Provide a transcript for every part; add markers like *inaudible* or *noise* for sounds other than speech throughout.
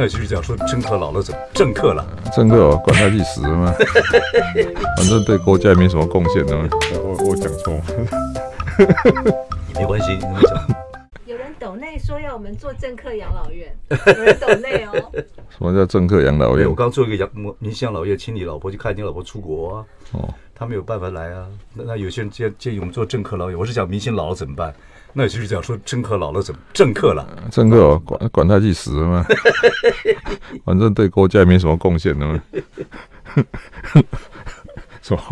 那其续讲说政客老了怎么政客了？政客管他历史吗？反正对国家也没什么贡献的嘛。我我讲错，也 *laughs* 没关系，你讲。有人抖内说要我们做政客养老院，有人抖内哦。*laughs* 什么叫政客养老院？我刚做一个养明星养老院，请你老婆去看你老婆出国啊？哦，他没有办法来啊。那有些人建议我们做政客老院，我是讲明星老了怎么办？那也就是讲说，政客老了怎么政客了？政客管管他去死嘛，*laughs* 反正对国家也没什么贡献的嘛，是吧？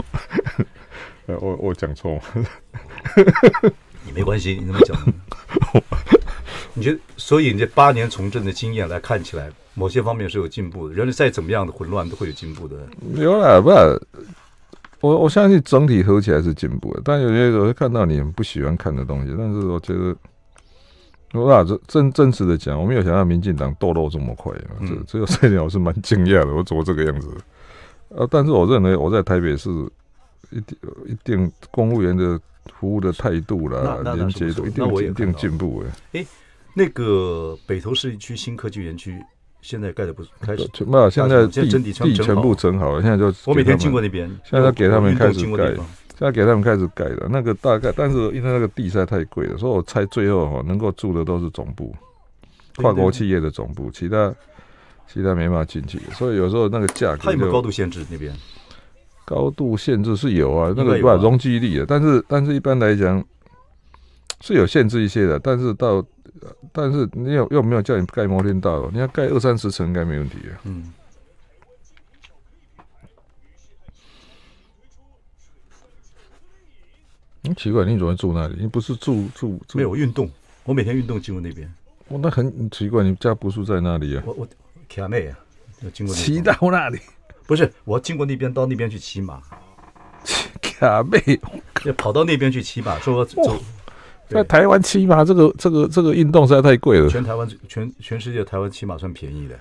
呃，*laughs* 我我讲错了，*laughs* 你没关系，你那么讲，你觉得？所以你这八年从政的经验来看起来，某些方面是有进步的。人类再怎么样的混乱，都会有进步的。有点吧。我我相信整体合起来是进步的，但有些我会看到你不喜欢看的东西，但是我觉得，我老这正正直的讲，我没有想到民进党堕落这么快，这这点我是蛮惊讶的。我么这个样子，呃，但是我认为我在台北是一定一定公务员的服务的态度啦，廉洁度一定一定进步。哎，诶，那个北投市区新科技园区。现在盖的不开始，有，现在地地全部整好了，现在就我每天经过那边，现在给他们开始盖，现在给他们开始盖了。那个大概，但是因为那个地实在太贵了，所以我猜最后哈能够住的都是总部，跨国企业的总部，其他其他没法进去。所以有时候那个价格，它有高度限制那边，高度限制是有啊，那个有容积率的，但是但是一般来讲是有限制一些的，但是到。但是你有又没有叫你盖摩天大楼，你要盖二三十层应该没问题啊。嗯。很奇怪，你怎么会住那里？你不是住住？没有运动，我每天运动经过那边。哦、那很奇怪，你家不住在那里啊？我我骑啊，要经过骑到那里，不是我经过那边到那边去骑马，骑 *laughs* 妹，要跑到那边去骑马，说。坐。在台湾骑马，这个这个这个运动实在太贵了。全台湾全全世界，台湾骑马算便宜的。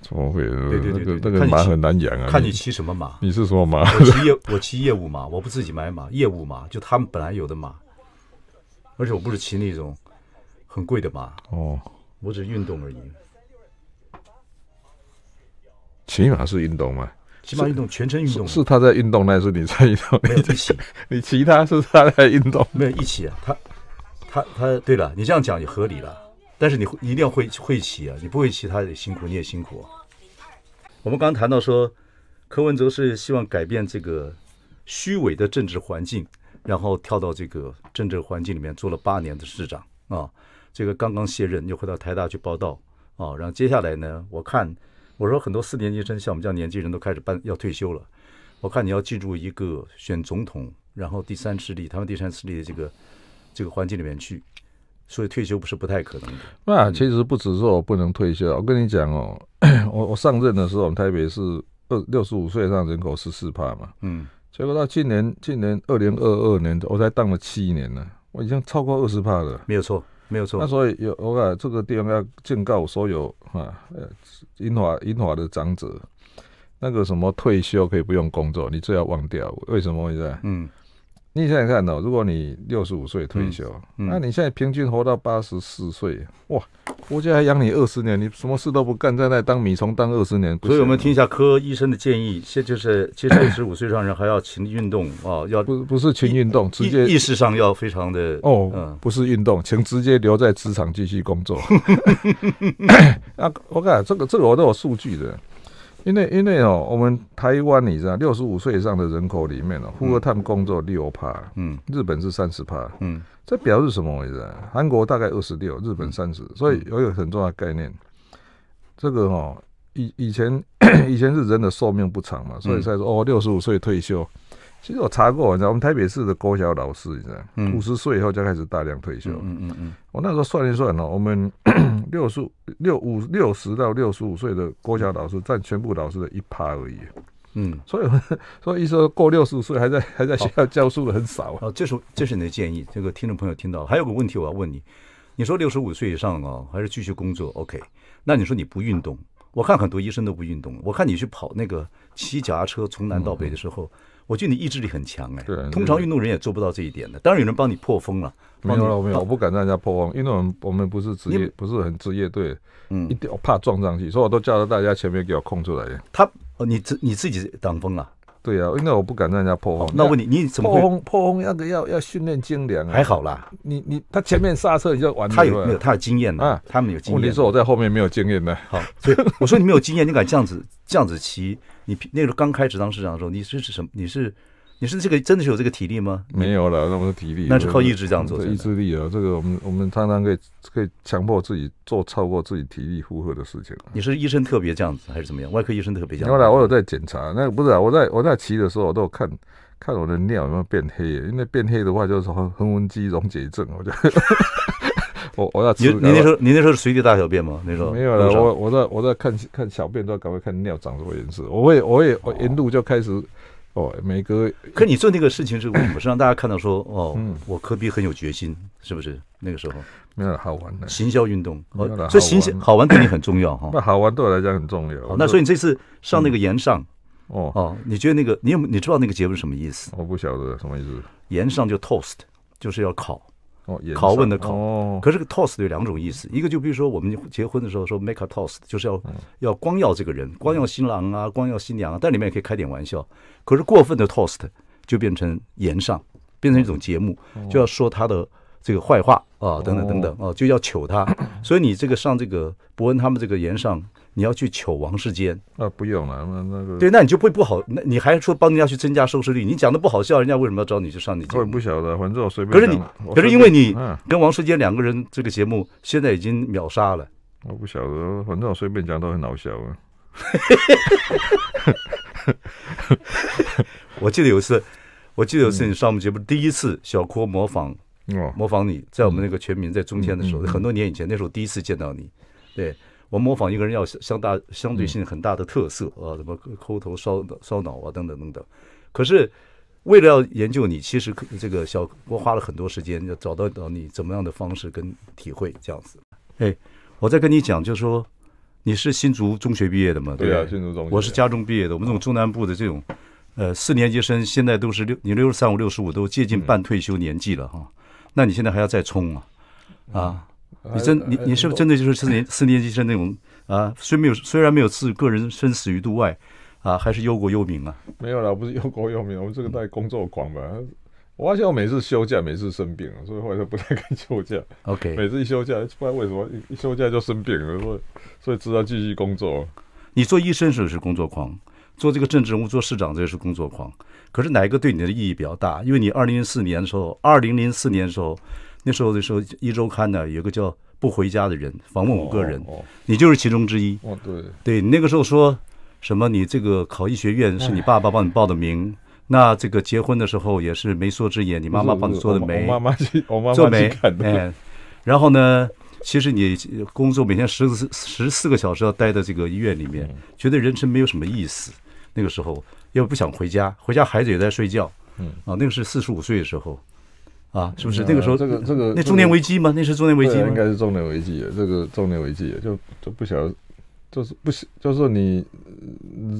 怎么会？对对，那个马很难养啊。看你骑什么马？你是什么马？我骑业我骑业务马，我不自己买马，业务马就他们本来有的马。而且我不是骑那种很贵的马哦，我只运动而已。骑马是运动吗？骑马运动全程运动是他在运动，还是你在运动？没有一起，*laughs* 你骑他，是他在运动，没有一起，他。他他对了，你这样讲也合理了。但是你一定要会会骑啊，你不会骑他也辛苦，你也辛苦。我们刚谈到说，柯文哲是希望改变这个虚伪的政治环境，然后跳到这个政治环境里面做了八年的市长啊。这个刚刚卸任，又回到台大去报道啊。然后接下来呢，我看我说很多四年级生像我们这样年纪人都开始办要退休了。我看你要记住一个选总统，然后第三势力他们第三势力的这个。这个环境里面去，所以退休不是不太可能的。那其实不只是我不能退休，我跟你讲哦，*clears throat* 我我上任的时候，我们台北是二六十五岁以上人口十四帕嘛，嗯，结果到今年，今年二零二二年，我才当了七年呢，我已经超过二十帕了，没有错，没有错。那所以有我讲这个地方要警告所有啊，呃，英华英华的长者，那个什么退休可以不用工作，你最好忘掉，为什么？会这样？嗯。你想想看哦，如果你六十五岁退休，那你现在平均活到八十四岁，哇，国家还养你二十年，你什么事都不干，在那当米虫当二十年。所以我们听一下科医生的建议，现就是其实六十五岁上人还要勤运动啊，*coughs* 要不不是勤运动，接意识上要非常的哦，不是运动，请直接留在职场继续工作。*laughs* *coughs* 啊，我看这个，这个我都有数据的。因为因为哦，我们台湾你知道，六十五岁以上的人口里面哦，富合他们工作六趴，嗯，日本是三十趴，嗯，这表示什么思啊？韩国大概二十六，日本三十，所以有一个很重要的概念，这个哦，以以前 *coughs* 以前是真的寿命不长嘛，所以才说哦，六十五岁退休。其实我查过，你知道，我们台北市的高小老师，你知道，五十岁以后就开始大量退休。嗯嗯嗯。我那时候算一算哦，我们六十五、六十到六十五岁的高小老师，占全部老师的一趴而已。嗯。所以，*laughs* 所以一说过六十五岁还在还在学校教书的很少。哦，这是这是你的建议，这个听众朋友听到。还有个问题我要问你，你说六十五岁以上啊，还是继续工作？OK。那你说你不运动，我看很多医生都不运动。我看你去跑那个骑脚踏车从南到北的时候。我觉得你意志力很强哎，通常运动员也做不到这一点的。当然有人帮你破风了，没有没有，我不敢让人家破风。运动员我们不是职业，不是很职业队，嗯，一点怕撞上去，所以我都叫了大家前面给我空出来。他，你自你自己挡风啊？对啊，因为我不敢让人家破风。那问你，你怎么破风？破风那个要要训练精良啊。还好啦，你你他前面刹车你就完了。他有没有？他有经验呐。他们有经验。跟你说，我在后面没有经验的。好，*laughs* 我说你没有经验，你敢这样子这样子骑？你那时候刚开始当市场的时候，你是什么？你是？你是这个真的是有这个体力吗？没有了那么的体力，那是靠意志这样做。意志力啊，这个我们我们常常可以可以强迫自己做超过自己体力负荷的事情。你是医生特别这样子还是怎么样？外科医生特别这样。没有我有在检查。那不是啊，我在我在骑的时候，我都有看看我的尿有没有变黑。因为变黑的话就是横横纹肌溶解症。我就 *laughs* 我我要你你那时候你那时候是随地大小便吗？那时候没有了，我我在我在看看小便都要赶快看尿长什么颜色。我会我也沿路就开始。哦，每个可你做那个事情是我是让大家看到说哦，我科比很有决心，是不是那个时候？没有好玩的行销运动，哦、所以行销好玩对你很重要哈。那好玩对我来讲很重要。那所以你这次上那个岩上哦哦，你觉得那个你有你知道那个节目是什么意思？我不晓得什么意思。岩上就 toast 就是要烤。拷问的拷，可是个 toss 有两种意思，一个就比如说我们结婚的时候说 make a toss，就是要要光耀这个人，光耀新郎啊，光耀新娘啊，但里面也可以开点玩笑。可是过分的 toss 就变成言上，变成一种节目，就要说他的这个坏话啊，等等等等，哦，就要糗他。所以你这个上这个伯恩他们这个言上。你要去求王世坚啊？不用了，那那个对，那你就不会不好，那你还说帮人家去增加收视率？你讲的不好笑，人家为什么要找你去上你？节我不晓得，反正我随便讲。可是你可是因为你跟王世坚两个人这个节目现在已经秒杀了。我不晓得，反正我随便讲都很好笑啊。*laughs* 我记得有一次，我记得有一次你上我们节目第一次小郭模仿模仿你在我们那个全民在中间的时候，很多年以前那时候第一次见到你，对。我模仿一个人要相大相对性很大的特色啊，什么抠头烧烧脑啊等等等等。可是为了要研究你，其实这个小我花了很多时间，要找到到你怎么样的方式跟体会这样子。哎，我在跟你讲，就是说你是新竹中学毕业的嘛？对啊，新竹中学。我是家中毕业的，我们这种中南部的这种，呃，四年级生现在都是六，你六十三五六十五都接近半退休年纪了哈，那你现在还要再冲啊啊！你真你你是不真的就是四年四年级生那种啊，虽没有虽然没有自个人生死于度外，啊，还是忧国忧民啊？没有了，不是忧国忧民，我们这个带工作狂吧。我发现我每次休假，每次生病，所以后来就不太敢休假。OK，每次一休假，不知道为什么一休假就生病了，所以所以知道继续工作。你做医生是是工作狂，做这个政治人物做市长这也是工作狂。可是哪一个对你的意义比较大？因为你二零零四年的时候，二零零四年的时候。那时候的时候，一周刊呢有个叫不回家的人访问五个人，你就是其中之一。哦，对对，那个时候说什么你这个考医学院是你爸爸帮你报的名，那这个结婚的时候也是媒妁之言，你妈妈帮你做的媒。我妈妈，我妈妈 *laughs* 做媒。哎，然后呢，其实你工作每天十十四个小时要待在这个医院里面，觉得人生没有什么意思。那个时候又不想回家，回家孩子也在睡觉。嗯啊，那个是四十五岁的时候。啊，是不是那个时候？这个这个那中年危机吗？那是中年危机吗？应该是中年危机，这个中年危机就就不晓得，就是不行，就是你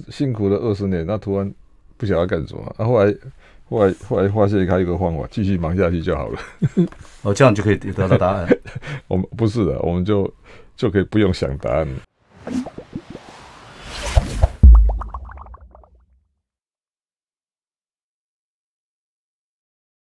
辛苦了二十年，那突然不晓得干什么，啊，后来后来后来发现他有一个方法，继续忙下去就好了。*laughs* 哦，这样就可以得到答案。我们不是的，我们就就可以不用想答案。